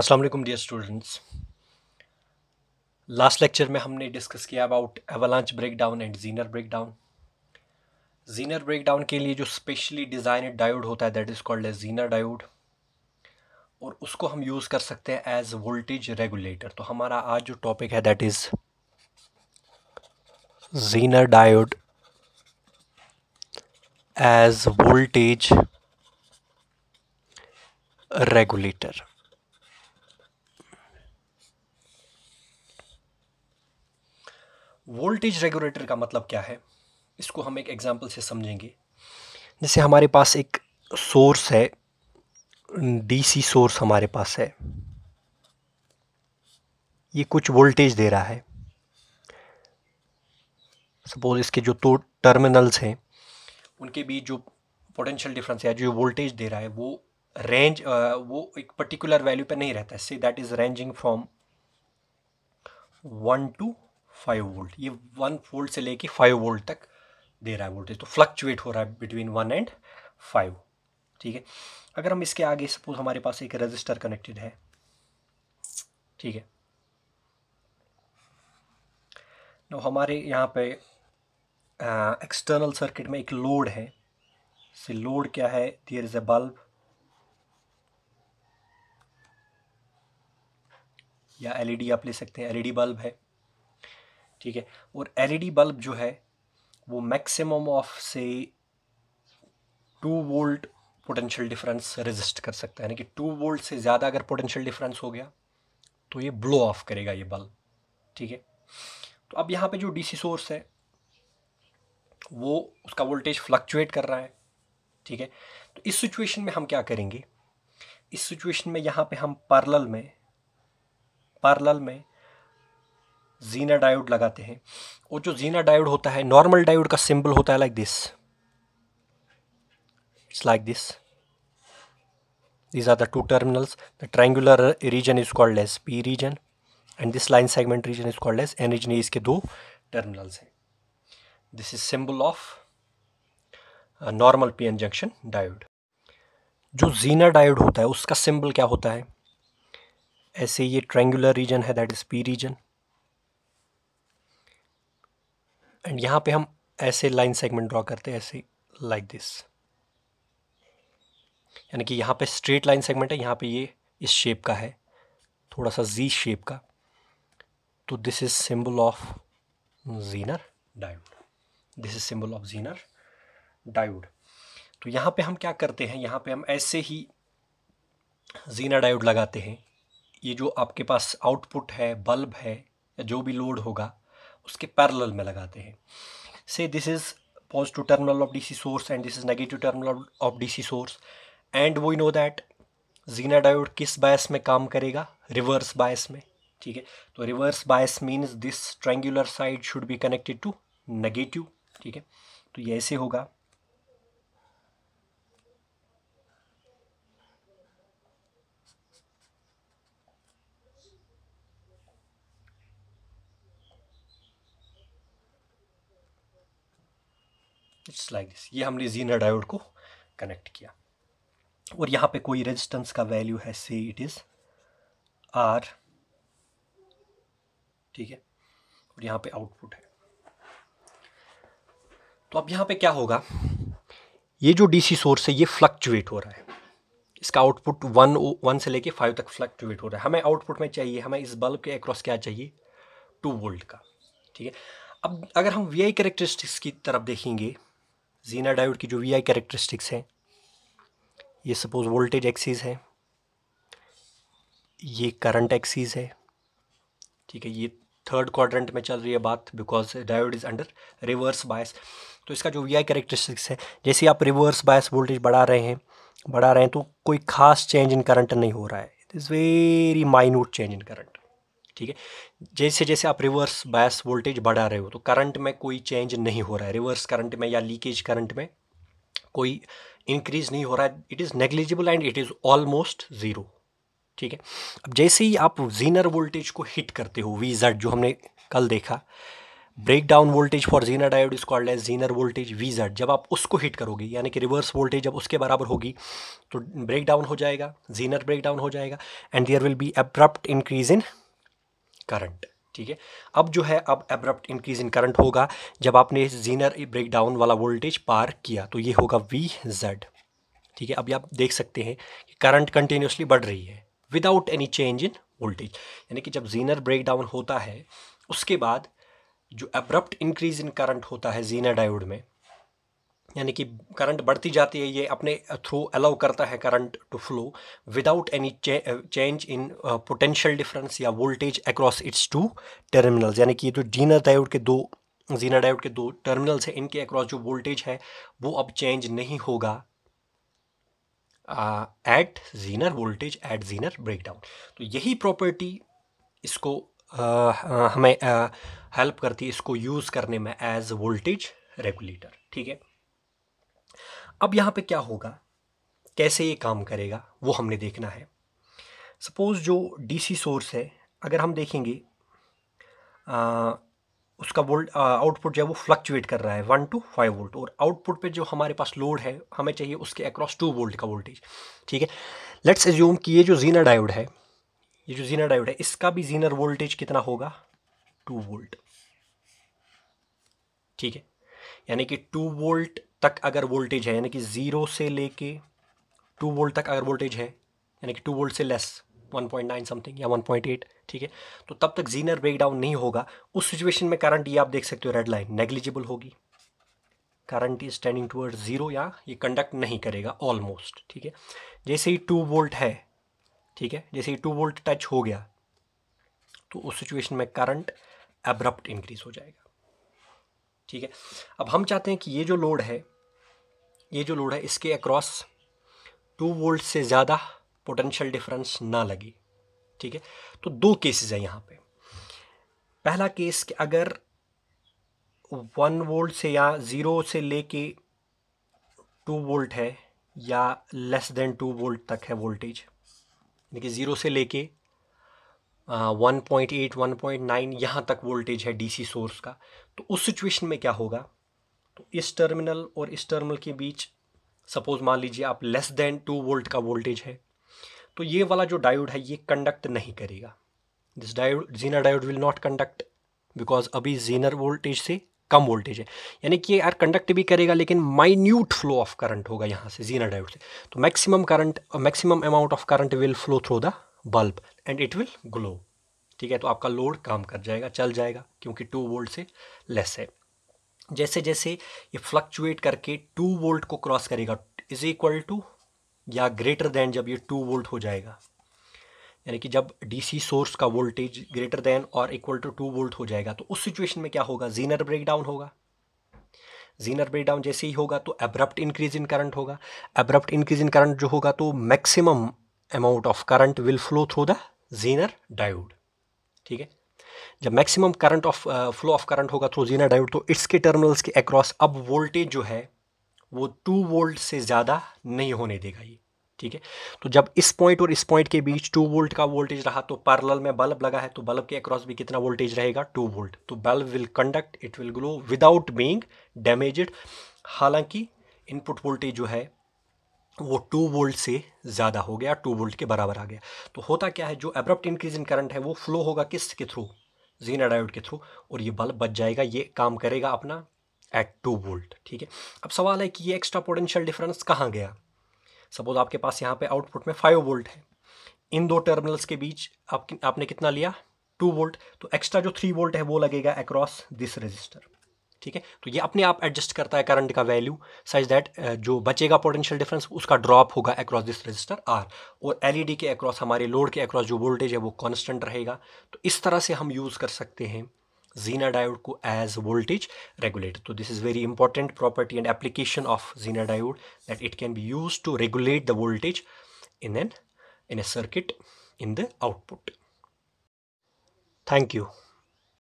Aslam dear students last lecture में हमने discuss किया about avalanche breakdown and Zener breakdown Zener breakdown के लिए जो स्पेशली डिज़ाइनड डायोड होता है that is called as Zener diode और उसको हम यूज़ कर सकते हैं एज वोल्टेज रेगुलेटर तो हमारा आज जो टॉपिक है that is Zener diode as voltage regulator voltage regulator का मतलब क्या है इसको हम एक एग्ज़ाम्पल से समझेंगे जैसे हमारे पास एक सोर्स है डीसी सोर्स हमारे पास है ये कुछ वोल्टेज दे रहा है सपोज इसके जो तो टर्मिनल्स हैं उनके बीच जो पोटेंशियल डिफरेंस है जो वोल्टेज दे रहा है वो रेंज वो एक पर्टिकुलर वैल्यू पे नहीं रहता है see that is ranging from one to five volt ये वन वोल्ट से लेके फाइव वोल्ट तक दे रहा है वोल्टेज तो फ्लक्चुएट हो रहा है बिटवीन वन एंड फाइव ठीक है अगर हम इसके आगे सपोज हमारे पास एक रजिस्टर कनेक्टेड है ठीक है नो हमारे यहाँ पे एक्सटर्नल सर्किट में एक लोड है से लोड क्या है देयर इज़ ए बल्ब या एलईडी e आप ले सकते हैं एलईडी बल्ब e है ठीक है और एलईडी बल्ब e जो है वो मैक्सिमम ऑफ से two volt potential difference resist कर सकता है यानी कि टू वोल्ट से ज़्यादा अगर पोटेंशियल डिफरेंस हो गया तो ये ब्लो ऑफ करेगा ये बल्ब ठीक है तो अब यहाँ पे जो डीसी सोर्स है वो उसका वोल्टेज फ्लक्चुएट कर रहा है ठीक है तो इस सिचुएशन में हम क्या करेंगे इस सिचुएशन में यहाँ पे हम पार्लल में पार्लल में जीना डायोड लगाते हैं और जो जीना डायोड होता है नॉर्मल डायोड का सिंबल होता है like this it's like this this are the two terminals the triangular region is called as P region and this line segment region is called as N region इसके दो terminals हैं this is symbol of normal P N junction diode जो Zener diode होता है उसका symbol क्या होता है ऐसे ये ट्रेंगुलर रीजन है that is P region and यहाँ पे हम ऐसे लाइन सेगमेंट ड्रॉ करते हैं ऐसे लाइक दिस यानी कि यहाँ पे स्ट्रेट लाइन सेगमेंट है यहाँ पे ये इस शेप का है थोड़ा सा जी शेप का तो this is symbol of Zener diode this is symbol of Zener diode तो यहाँ पे हम क्या करते हैं यहाँ पे हम ऐसे ही जीना डायोड लगाते हैं ये जो आपके पास आउटपुट है बल्ब है या जो भी लोड होगा उसके पैरेलल में लगाते हैं से this is positive terminal of DC source and this is negative terminal of DC source and we know that Zener diode किस बायस में काम करेगा रिवर्स बायस में ठीक है तो reverse bias means this triangular side should be connected to negative ठीक है तो ये ऐसे होगा इट्स लाइक दिस ये हमने जीनर डायोड को कनेक्ट किया और यहाँ पे कोई रेजिस्टेंस का वैल्यू है से इट इज़ आर ठीक है और यहाँ पे आउटपुट है तो अब यहाँ पे क्या होगा ये जो डीसी सोर्स है ये फ्लक्चुएट हो रहा है इसका आउटपुट वन वन से लेके फाइव तक फ्लक्चुएट हो रहा है हमें आउटपुट में चाहिए हमें इस बल्ब के अक्रॉस क्या चाहिए टू वोल्ट का ठीक है अब अगर हम वी आई की तरफ देखेंगे जीना डायोड की जो वी आई कैरेक्टरिस्टिक्स हैं ये सपोज वोल्टेज एक्सीज है ये करंट एक्सीज है ठीक है ये थर्ड क्वाड्रेंट में चल रही है बात because diode is under reverse bias तो इसका जो वी आई कैरेक्टरिस्टिक्स है जैसे आप रिवर्स बायस वोल्टेज बढ़ा रहे हैं बढ़ा रहे हैं तो कोई खास चेंज इन करंट नहीं हो रहा है it is very minute change in current ठीक है जैसे जैसे आप रिवर्स बायस वोल्टेज बढ़ा रहे हो तो करंट में कोई चेंज नहीं हो रहा है रिवर्स करंट में या लीकेज करंट में कोई इंक्रीज नहीं हो रहा है it is negligible and it is almost zero ठीक है अब जैसे ही आप जीनर वोल्टेज को हिट करते हो वी जेड जो हमने कल देखा break down voltage for Zener diode is called as Zener voltage V Z जब आप उसको हिट करोगे यानी कि रिवर्स वोल्टेज जब उसके बराबर होगी तो ब्रेक डाउन हो जाएगा जीनर ब्रेक डाउन हो जाएगा and there will be abrupt increase in current ठीक है अब जो है अब एब्रप्ट इंक्रीज इन करंट होगा जब आपने जीनर ब्रेक डाउन वाला वोल्टेज पार किया तो ये होगा वी जेड ठीक है अभी आप देख सकते हैं कि करंट कंटिन्यूसली बढ़ रही है without any change in voltage यानी कि जब जीनर ब्रेक डाउन होता है उसके बाद जो एब्रप्ट इंक्रीज इन करंट होता है जीनर डायोड में यानी कि करंट बढ़ती जाती है ये अपने थ्रू अलाउ करता है current to flow without any change in potential difference या voltage across its two terminals यानी कि ये जो तो जीना डायोड के दो जीना डायोड के दो टर्मिनल्स हैं इनके अक्रॉस जो वोल्टेज है वो अब चेंज नहीं होगा at Zener voltage at Zener breakdown तो यही प्रॉपर्टी इसको आ, uh, हमें हेल्प uh, करती है इसको यूज़ करने में एज वोल्टेज रेगुलेटर ठीक है अब यहाँ पे क्या होगा कैसे ये काम करेगा वो हमने देखना है सपोज़ जो डीसी सोर्स है अगर हम देखेंगे आ, उसका वोल्ट आउटपुट जो है वो फ्लक्चुएट कर रहा है वन टू फाइव वोल्ट और आउटपुट पे जो हमारे पास लोड है हमें चाहिए उसके अक्रॉस टू वोल्ट का वोल्टेज ठीक है लेट्स एज्यूम कि ये जो जीना डायोड है ये जो जीना डायोड है इसका भी जीनर वोल्टेज कितना होगा टू वोल्ट ठीक है यानी कि टू वोल्ट तक अगर वोल्टेज है यानी कि ज़ीरो से लेके टू वोल्ट तक अगर वोल्टेज है यानी कि टू वोल्ट से लेस 1.9 समथिंग या 1.8 ठीक है तो तब तक जीनर ब्रेकडाउन नहीं होगा उस सिचुएशन में करंट ये आप देख सकते हो रेड लाइन नेग्लिजिबल होगी current is standing toward zero या ये कंडक्ट नहीं करेगा ऑलमोस्ट ठीक है जैसे ही टू वोल्ट है ठीक है जैसे ही टू वोल्ट टच हो गया तो उस सिचुएशन में करंट एब्रप्ट इंक्रीज हो जाएगा ठीक है अब हम चाहते हैं कि ये जो लोड है ये जो लोड है इसके अक्रॉस टू वोल्ट से ज़्यादा पोटेंशियल डिफरेंस ना लगे ठीक है तो दो केसेस हैं यहाँ पे पहला केस कि अगर वन वोल्ट से या ज़ीरो से लेके टू वोल्ट है या लेस देन टू वोल्ट तक है वोल्टेज यानी कि ज़ीरो से लेके one point eight one point nine यहाँ तक वोल्टेज है डीसी सोर्स का तो उस सिचुएशन में क्या होगा तो इस टर्मिनल और इस टर्मिनल के बीच सपोज मान लीजिए आप लेस देन टू वोल्ट का वोल्टेज है तो ये वाला जो डायोड है ये कंडक्ट नहीं करेगा this diode Zener diode will not conduct because अभी जीनर वोल्टेज से कम वोल्टेज है यानी कि यार कंडक्ट भी करेगा लेकिन माइन्यूट फ्लो ऑफ करंट होगा यहाँ से जीना डायोड से तो maximum current maximum amount of current will flow through the bulb and it will glow ठीक है तो आपका लोड काम कर जाएगा चल जाएगा क्योंकि टू वोल्ट से लेस है जैसे जैसे ये फ्लक्चुएट करके टू वोल्ट को क्रॉस करेगा इज इक्वल टू या ग्रेटर देन जब ये टू वोल्ट हो जाएगा यानी कि जब डीसी सोर्स का वोल्टेज ग्रेटर देन और इक्वल टू टू वोल्ट हो जाएगा तो उस सिचुएशन में क्या होगा जीनर ब्रेकडाउन होगा जीनर ब्रेकडाउन जैसे ही होगा तो एब्रप्ट इंक्रीज इन करंट होगा एब्रप्ट इंक्रीज इन करंट जो होगा तो maximum amount of current will flow through the Zener diode ठीक है जब maximum current of flow of current होगा थ्रू जीनर डायोड तो इट्स के टर्मिनल्स के अक्रॉस अब वोल्टेज जो है वो टू वोल्ट से ज़्यादा नहीं होने देगा ये ठीक है तो जब इस पॉइंट और इस पॉइंट के बीच टू वोल्ट का वोल्टेज रहा तो पार्लल में बल्ब लगा है तो बल्ब के अक्रॉस भी कितना वोल्टेज रहेगा टू वोल्ट तो bulb will conduct it will glow without being damage हालांकि इनपुट वोल्टेज जो है वो टू वोल्ट से ज़्यादा हो गया टू वोल्ट के बराबर आ गया तो होता क्या है जो एब्रप्ट इंक्रीज इन करंट है वो फ्लो होगा किस के थ्रू जीना डायोड के थ्रू और ये बल्ब बच जाएगा ये काम करेगा अपना एट टू वोल्ट ठीक है अब सवाल है कि ये एक्स्ट्रा पोटेंशियल डिफरेंस कहाँ गया सपोज आपके पास यहाँ पे आउटपुट में फाइव वोल्ट है इन दो टर्मिनल्स के बीच आप, आपने कितना लिया टू वोल्ट तो एक्स्ट्रा जो थ्री वोल्ट है वो लगेगा अक्रॉस दिस रजिस्टर ठीक है तो ये अपने आप एडजस्ट करता है करंट का वैल्यू सच दैट जो बचेगा पोटेंशियल डिफरेंस उसका ड्रॉप होगा अक्रॉस दिस रजिस्टर आर और एलईडी e के अक्रॉस हमारे लोड के अक्रॉस जो वोल्टेज है वो कॉन्स्टेंट रहेगा तो इस तरह से हम यूज़ कर सकते हैं जीना डायोड को एज वोल्टेज रेगुलेटर तो this is very important property and application of zener diode that it can be use to regulate the voltage in an in a circuit in the output thank you